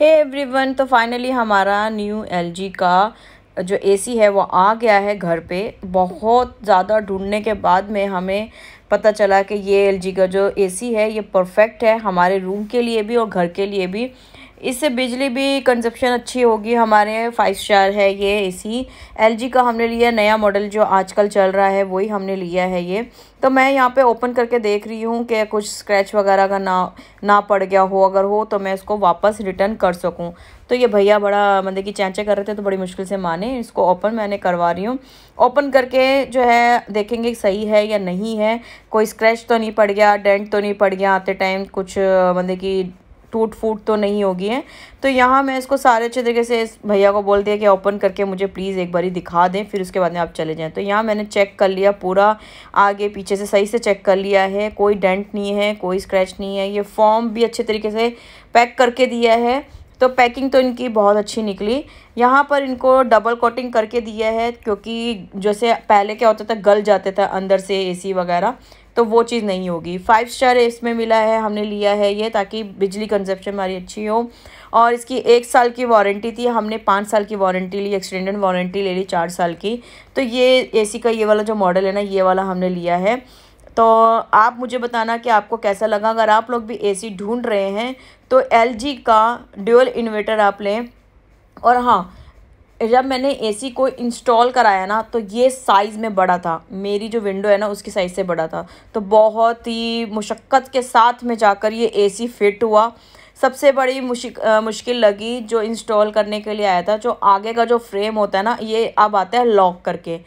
हे hey everyone तो finally हमारा new LG का जो एसी है वो आ गया है घर पे बहुत ज़्यादा ढूंढने के बाद में हमें पता चला कि ये एलजी का जो एसी है ये परफेक्ट है हमारे रूम के लिए भी और घर के लिए भी इससे बिजली भी कंजप्शन अच्छी होगी हमारे फाइव स्टार है ये एसी एलजी का हमने लिया नया मॉडल जो आजकल चल रहा है वही हमने लिया है ये तो मैं यहाँ पे ओपन करके देख रही हूँ कि कुछ स्क्रैच वगैरह का ना ना पड़ गया हो अगर हो तो मैं इसको वापस रिटर्न कर सकूँ तो ये भैया बड़ा मतलब कि चैचे कर रहे थे तो बड़ी मुश्किल से माने इसको ओपन मैंने करवा रही हूँ ओपन करके जो है देखेंगे सही है या नहीं है कोई स्क्रैच तो नहीं पड़ गया डेंट तो नहीं पड़ गया आते टाइम कुछ मतलब कि टूट फूट तो नहीं होगी है तो यहाँ मैं इसको सारे अच्छे तरीके से इस भैया को बोल दिया कि ओपन करके मुझे प्लीज़ एक बारी दिखा दें फिर उसके बाद में आप चले जाएँ तो यहाँ मैंने चेक कर लिया पूरा आगे पीछे से सही से चेक कर लिया है कोई डेंट नहीं है कोई स्क्रैच नहीं है ये फॉर्म भी अच्छे तरीके से पैक करके दिया है तो पैकिंग तो इनकी बहुत अच्छी निकली यहाँ पर इनको डबल कोटिंग करके दिया है क्योंकि जैसे पहले क्या होता था गल जाते थे अंदर से एसी वगैरह तो वो चीज़ नहीं होगी फाइव स्टार इसमें मिला है हमने लिया है ये ताकि बिजली कंजप्शन हमारी अच्छी हो और इसकी एक साल की वारंटी थी हमने पाँच साल की वारंटी ली एक्सटेंडेड वारंटी ले ली चार साल की तो ये एसी का ये वाला जो मॉडल है ना ये वाला हमने लिया है तो आप मुझे बताना कि आपको कैसा लगा अगर आप लोग भी एसी ढूंढ रहे हैं तो एलजी का ड्यूअल इन्वर्टर आप लें और हाँ जब मैंने एसी को इंस्टॉल कराया ना तो ये साइज़ में बड़ा था मेरी जो विंडो है ना उसकी साइज़ से बड़ा था तो बहुत ही मुशक्क़त के साथ में जाकर ये एसी फ़िट हुआ सबसे बड़ी मुश्क मुश्किल लगी जो इंस्टॉल करने के लिए आया था जो आगे का जो फ्रेम होता है ना ये अब आता है लॉक करके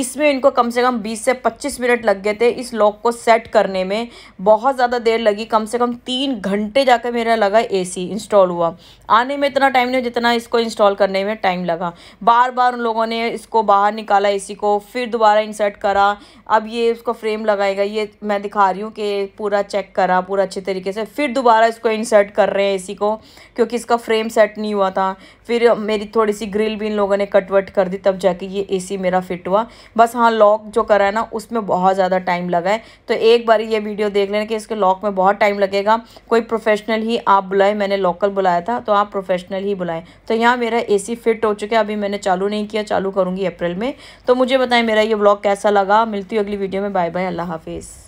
इसमें इनको कम से कम 20 से 25 मिनट लग गए थे इस लॉक को सेट करने में बहुत ज़्यादा देर लगी कम से कम तीन घंटे जाकर मेरा लगा एसी इंस्टॉल हुआ आने में इतना टाइम नहीं जितना इसको इंस्टॉल करने में टाइम लगा बार बार उन लोगों ने इसको बाहर निकाला ए को फिर दोबारा इंसर्ट करा अब ये उसको फ्रेम लगाएगा ये मैं दिखा रही हूँ कि पूरा चेक करा पूरा अच्छे तरीके से फिर दोबारा इसको इंसर्ट कर रहे हैं इसी को क्योंकि इसका फ्रेम सेट नहीं हुआ था फिर मेरी थोड़ी सी ग्रिल भी इन लोगों ने कटवट कर दी तब जाके ये एसी मेरा फिट हुआ बस हाँ लॉक जो करा है ना उसमें बहुत ज़्यादा टाइम लगा है तो एक बार ये वीडियो देख लेना कि इसके लॉक में बहुत टाइम लगेगा कोई प्रोफेशनल ही आप बुलाए मैंने लोकल बुलाया था तो आप प्रोफेशनल ही बुलाएं तो यहाँ मेरा ए फिट हो चुका है अभी मैंने चालू नहीं किया चालू करूँगी अप्रैल में तो मुझे बताएं मेरा ये ब्लॉग कैसा लगा मिलती हूँ अगली वीडियो में बाय बाय अल्लाह हाफिज़